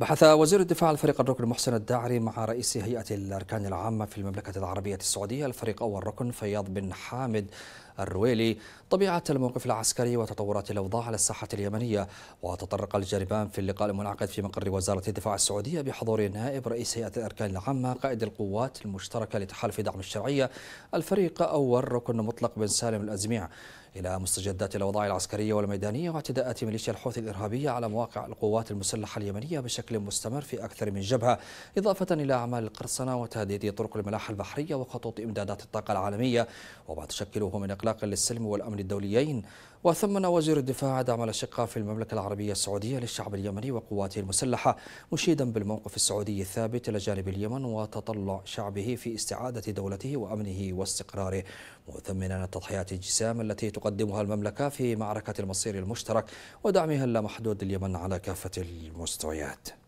بحث وزير الدفاع الفريق الركن محسن الداعري مع رئيس هيئة الأركان العامة في المملكة العربية السعودية الفريق أول ركن فياض بن حامد الرويلي طبيعة الموقف العسكري وتطورات الأوضاع على الساحة اليمنية وتطرق الجانبان في اللقاء المنعقد في مقر وزارة الدفاع السعودية بحضور نائب رئيس هيئة الأركان العامة قائد القوات المشتركة لتحالف دعم الشرعية الفريق أول ركن مطلق بن سالم الأزميع إلى مستجدات الأوضاع العسكرية والميدانية واعتداءات ميليشيا الحوثي الإرهابية على مواقع القوات المسلحة اليمنية بشكل مستمر في أكثر من جبهة إضافة إلى أعمال القرصنة وتهديد طرق الملاحة البحرية وخطوط إمدادات الطاقة العالمية وما تشكله من إقلاع العلاقة للسلم والأمن الدوليين وثمن وزير الدفاع دعم الأشقاء في المملكة العربية السعودية للشعب اليمني وقواته المسلحة مشيدا بالموقف السعودي الثابت إلى جانب اليمن وتطلع شعبه في استعادة دولته وأمنه واستقراره مثمنا التضحيات الجسام التي تقدمها المملكة في معركة المصير المشترك ودعمها اللامحدود لليمن على كافة المستويات